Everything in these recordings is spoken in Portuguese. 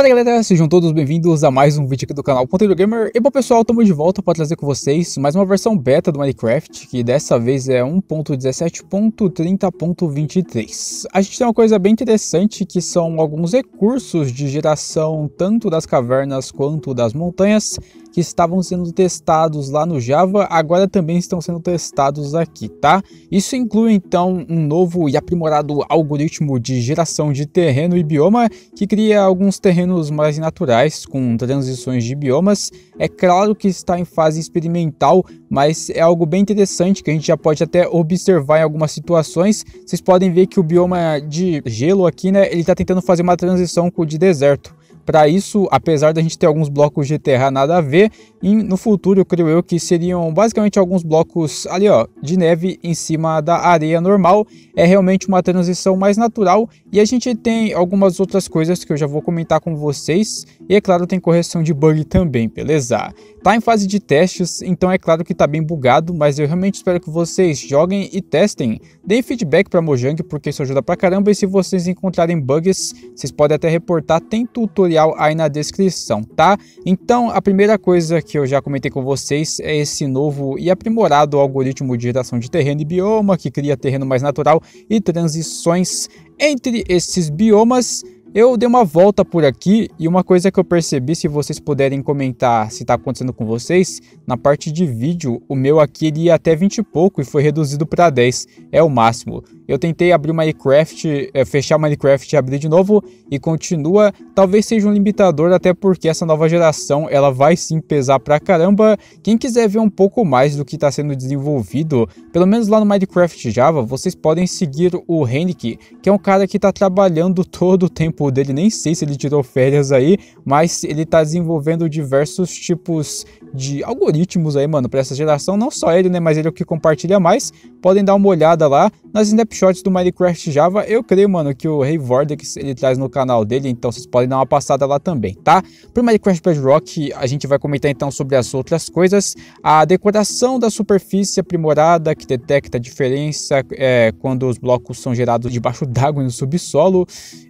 Fala galera, sejam todos bem-vindos a mais um vídeo aqui do canal Ponteiro Gamer. E bom pessoal, estamos de volta para trazer com vocês mais uma versão beta do Minecraft, que dessa vez é 1.17.30.23. A gente tem uma coisa bem interessante que são alguns recursos de geração tanto das cavernas quanto das montanhas que estavam sendo testados lá no Java, agora também estão sendo testados aqui, tá? Isso inclui então um novo e aprimorado algoritmo de geração de terreno e bioma que cria alguns terrenos mais naturais com transições de biomas. É claro que está em fase experimental, mas é algo bem interessante que a gente já pode até observar em algumas situações. Vocês podem ver que o bioma de gelo aqui, né, ele está tentando fazer uma transição com o de deserto. Para isso, apesar da gente ter alguns blocos de terra nada a ver, e no futuro, eu creio eu que seriam basicamente alguns blocos ali, ó, de neve em cima da areia normal. É realmente uma transição mais natural e a gente tem algumas outras coisas que eu já vou comentar com vocês. E é claro, tem correção de bug também, beleza? Tá em fase de testes, então é claro que tá bem bugado, mas eu realmente espero que vocês joguem e testem. Deem feedback para Mojang, porque isso ajuda pra caramba. E se vocês encontrarem bugs, vocês podem até reportar, tem tutorial aí na descrição, tá? Então, a primeira coisa que que eu já comentei com vocês é esse novo e aprimorado algoritmo de geração de terreno e bioma que cria terreno mais natural e transições entre esses biomas. Eu dei uma volta por aqui e uma coisa que eu percebi, se vocês puderem comentar se está acontecendo com vocês, na parte de vídeo, o meu aqui ele ia até 20 e pouco e foi reduzido para 10, é o máximo. Eu tentei abrir o Minecraft, é, fechar o Minecraft e abrir de novo e continua. Talvez seja um limitador, até porque essa nova geração ela vai sim pesar pra caramba. Quem quiser ver um pouco mais do que está sendo desenvolvido, pelo menos lá no Minecraft Java, vocês podem seguir o Henrik, que é um cara que está trabalhando todo o tempo dele. Nem sei se ele tirou férias aí, mas ele está desenvolvendo diversos tipos de algoritmos aí, mano, para essa geração. Não só ele, né? Mas ele é o que compartilha mais. Podem dar uma olhada lá nas Snapchat screenshots do Minecraft Java, eu creio, mano, que o Rei hey Vortex ele traz no canal dele, então vocês podem dar uma passada lá também, tá? Pro Minecraft Bedrock, a gente vai comentar então sobre as outras coisas, a decoração da superfície aprimorada que detecta a diferença é, quando os blocos são gerados debaixo d'água e no subsolo,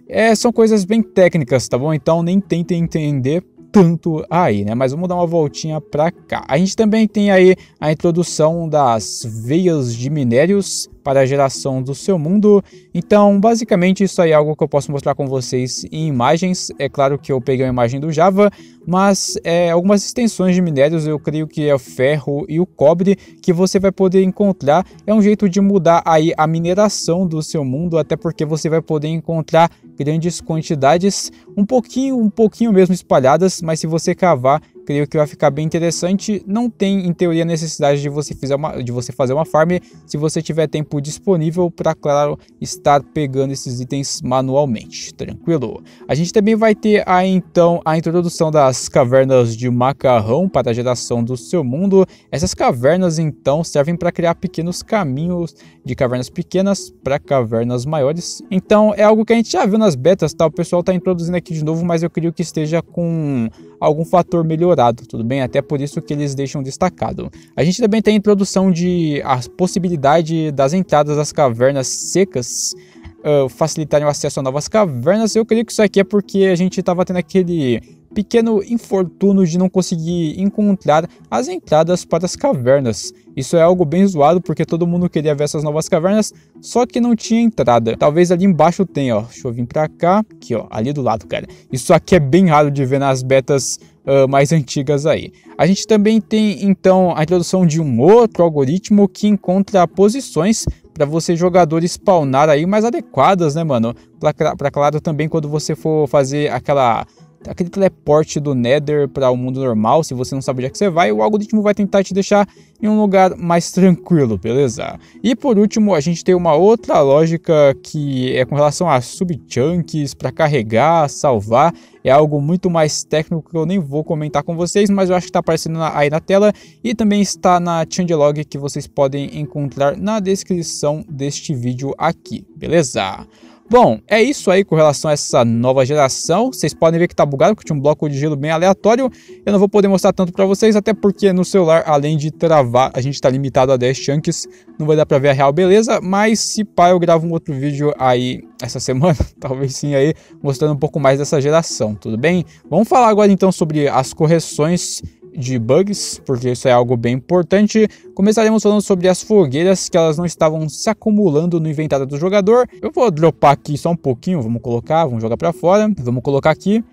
é, são coisas bem técnicas, tá bom? Então nem tentem entender tanto aí, né? Mas vamos dar uma voltinha para cá. A gente também tem aí a introdução das veias de minérios para a geração do seu mundo. Então, basicamente, isso aí é algo que eu posso mostrar com vocês em imagens. É claro que eu peguei uma imagem do Java, mas é, algumas extensões de minérios, eu creio que é o ferro e o cobre, que você vai poder encontrar. É um jeito de mudar aí a mineração do seu mundo, até porque você vai poder encontrar grandes quantidades, um pouquinho, um pouquinho mesmo espalhadas, mas se você cavar, creio que vai ficar bem interessante. Não tem, em teoria, necessidade de você, fizer uma, de você fazer uma farm se você tiver tempo disponível para, claro, estar pegando esses itens manualmente, tranquilo? A gente também vai ter a, então a introdução das cavernas de macarrão para a geração do seu mundo. Essas cavernas, então, servem para criar pequenos caminhos de cavernas pequenas para cavernas maiores. Então, é algo que a gente já viu nas betas, tá? O pessoal está introduzindo aqui de novo, mas eu creio que esteja com algum fator melhorado separado, tudo bem? Até por isso que eles deixam destacado. A gente também tem a introdução de a possibilidade das entradas das cavernas secas uh, facilitarem o acesso a novas cavernas. Eu creio que isso aqui é porque a gente estava tendo aquele pequeno infortúnio de não conseguir encontrar as entradas para as cavernas. Isso é algo bem zoado porque todo mundo queria ver essas novas cavernas, só que não tinha entrada. Talvez ali embaixo tenha, ó. Deixa eu vir pra cá, aqui ó, ali do lado, cara. Isso aqui é bem raro de ver nas betas uh, mais antigas aí. A gente também tem então a introdução de um outro algoritmo que encontra posições para você jogadores spawnar aí mais adequadas, né, mano? Para claro também quando você for fazer aquela aquele teleporte do Nether para o mundo normal, se você não sabe onde é que você vai, o algoritmo vai tentar te deixar em um lugar mais tranquilo, beleza? E por último, a gente tem uma outra lógica que é com relação a subchunks para carregar, salvar, é algo muito mais técnico que eu nem vou comentar com vocês, mas eu acho que está aparecendo aí na tela e também está na changelog que vocês podem encontrar na descrição deste vídeo aqui, beleza? Bom, é isso aí com relação a essa nova geração. Vocês podem ver que tá bugado, porque tinha um bloco de gelo bem aleatório. Eu não vou poder mostrar tanto para vocês, até porque no celular, além de travar, a gente está limitado a 10 chunks. Não vai dar para ver a real beleza, mas se pá, eu gravo um outro vídeo aí essa semana, talvez sim aí, mostrando um pouco mais dessa geração, tudo bem? Vamos falar agora então sobre as correções de bugs, porque isso é algo bem importante. Começaremos falando sobre as fogueiras que elas não estavam se acumulando no inventário do jogador. Eu vou dropar aqui só um pouquinho, vamos colocar, vamos jogar para fora, vamos colocar aqui.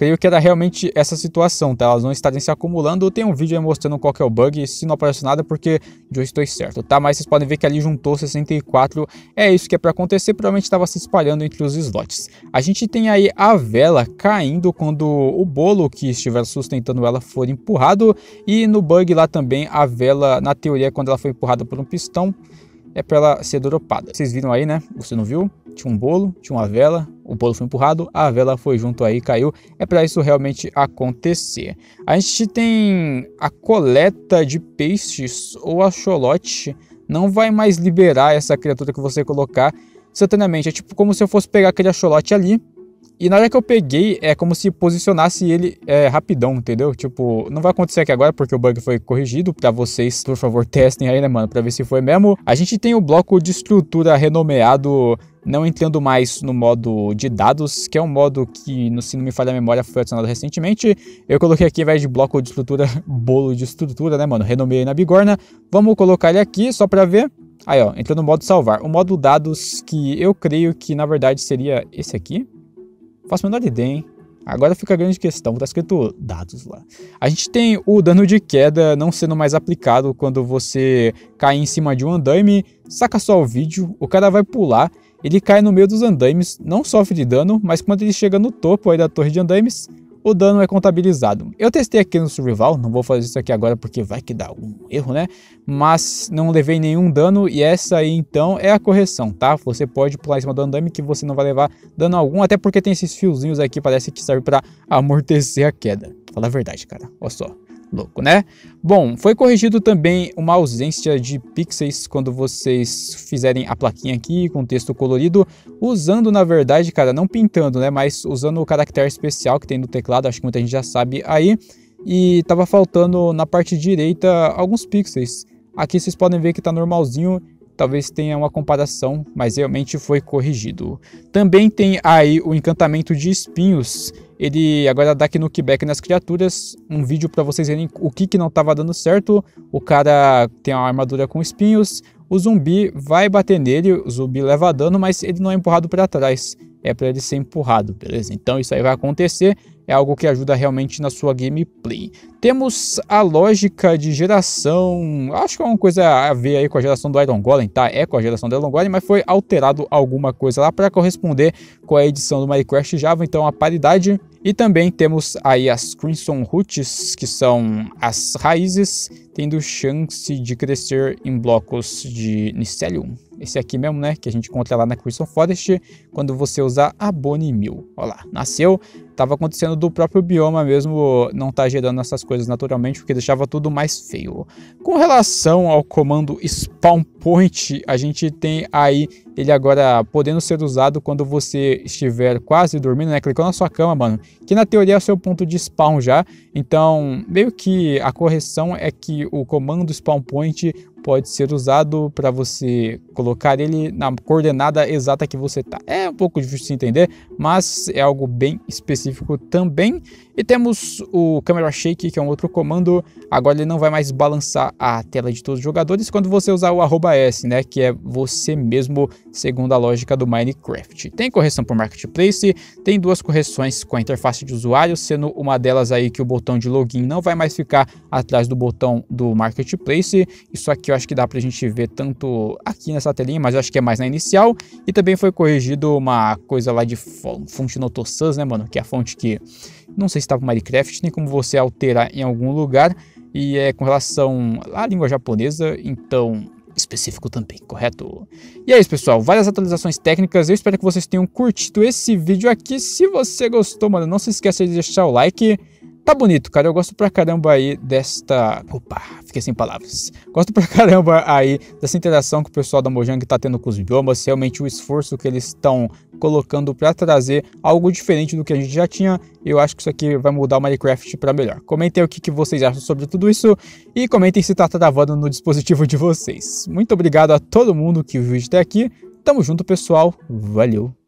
Creio que era é realmente essa situação, tá? Elas não estarem se acumulando. Tem um vídeo aí mostrando qual que é o bug. Se não aparece nada, porque eu estou certo, tá? Mas vocês podem ver que ali juntou 64. É isso que é para acontecer. Provavelmente estava se espalhando entre os slots. A gente tem aí a vela caindo quando o bolo que estiver sustentando ela for empurrado. E no bug lá também, a vela, na teoria, quando ela foi empurrada por um pistão, é para ela ser dropada. Vocês viram aí, né? Você não viu? Tinha um bolo, tinha uma vela, o bolo foi empurrado, a vela foi junto aí, caiu. É para isso realmente acontecer. A gente tem a coleta de peixes ou acholote Não vai mais liberar essa criatura que você colocar instantaneamente. É tipo como se eu fosse pegar aquele axolote ali, e na hora que eu peguei, é como se posicionasse ele é, rapidão, entendeu? Tipo, não vai acontecer aqui agora porque o bug foi corrigido. Pra vocês, por favor, testem aí, né, mano? Pra ver se foi mesmo. A gente tem o bloco de estrutura renomeado não entrando mais no modo de dados, que é um modo que, se não me falha a memória, foi adicionado recentemente. Eu coloquei aqui, ao invés de bloco de estrutura, bolo de estrutura, né, mano? Renomeei na bigorna. Vamos colocar ele aqui só pra ver. Aí, ó, entrou no modo salvar. O modo dados que eu creio que, na verdade, seria esse aqui. Faço menor ideia, hein? Agora fica a grande questão, tá escrito dados lá. A gente tem o dano de queda não sendo mais aplicado quando você cai em cima de um andaime, saca só o vídeo, o cara vai pular, ele cai no meio dos andaimes, não sofre de dano, mas quando ele chega no topo aí da torre de andaimes, o dano é contabilizado. Eu testei aqui no Survival, não vou fazer isso aqui agora porque vai que dá um erro, né? Mas não levei nenhum dano e essa aí então é a correção, tá? Você pode pular em cima do andame que você não vai levar dano algum, até porque tem esses fiozinhos aqui, parece que serve para amortecer a queda. Fala a verdade, cara, olha só. Louco, né? Bom, foi corrigido também uma ausência de pixels quando vocês fizerem a plaquinha aqui com texto colorido, usando na verdade, cara, não pintando, né, mas usando o caractere especial que tem no teclado, acho que muita gente já sabe aí, e tava faltando na parte direita alguns pixels. Aqui vocês podem ver que tá normalzinho talvez tenha uma comparação, mas realmente foi corrigido. Também tem aí o encantamento de espinhos. Ele agora dá aqui no Quebec nas criaturas um vídeo para vocês verem o que, que não estava dando certo. O cara tem uma armadura com espinhos, o zumbi vai bater nele, o zumbi leva dano, mas ele não é empurrado para trás. É para ele ser empurrado, beleza? Então isso aí vai acontecer é algo que ajuda realmente na sua gameplay. Temos a lógica de geração, acho que é uma coisa a ver aí com a geração do Iron Golem, tá? É com a geração do Iron Golem, mas foi alterado alguma coisa lá para corresponder com a edição do Minecraft Java, então a paridade. E também temos aí as Crimson Roots, que são as raízes, tendo chance de crescer em blocos de Nisselium. Esse aqui mesmo, né, que a gente encontra lá na Crimson Forest, quando você usar a Bonnie Mill. Olha lá, nasceu, estava acontecendo do próprio bioma mesmo, não tá gerando essas coisas naturalmente, porque deixava tudo mais feio. Com relação ao comando Spawn Point, a gente tem aí ele agora podendo ser usado quando você estiver quase dormindo, né, clicou na sua cama, mano, que na teoria é o seu ponto de spawn já, então meio que a correção é que o comando spawn point pode ser usado para você colocar ele na coordenada exata que você está. É um pouco difícil de entender, mas é algo bem específico também. E temos o Camera Shake, que é um outro comando. Agora ele não vai mais balançar a tela de todos os jogadores quando você usar o S, né? Que é você mesmo, segundo a lógica do Minecraft. Tem correção para o Marketplace, tem duas correções com a interface de usuário, sendo uma delas aí que o botão de login não vai mais ficar atrás do botão do Marketplace. Isso aqui que eu acho que dá para a gente ver tanto aqui nessa telinha, mas eu acho que é mais na inicial. E também foi corrigido uma coisa lá de fonte Noto né, mano? Que é a fonte que não sei se está para Minecraft, nem como você alterar em algum lugar. E é com relação à língua japonesa, então específico também, correto? E é isso, pessoal. Várias atualizações técnicas. Eu espero que vocês tenham curtido esse vídeo aqui. Se você gostou, mano, não se esqueça de deixar o like. Tá bonito, cara. Eu gosto pra caramba aí desta. Opa, fiquei sem palavras. Gosto pra caramba aí dessa interação que o pessoal da Mojang tá tendo com os biomas. Realmente o esforço que eles estão colocando para trazer algo diferente do que a gente já tinha. Eu acho que isso aqui vai mudar o Minecraft para melhor. Comentem o que, que vocês acham sobre tudo isso e comentem se tá travando no dispositivo de vocês. Muito obrigado a todo mundo que viu até aqui. Tamo junto, pessoal. Valeu!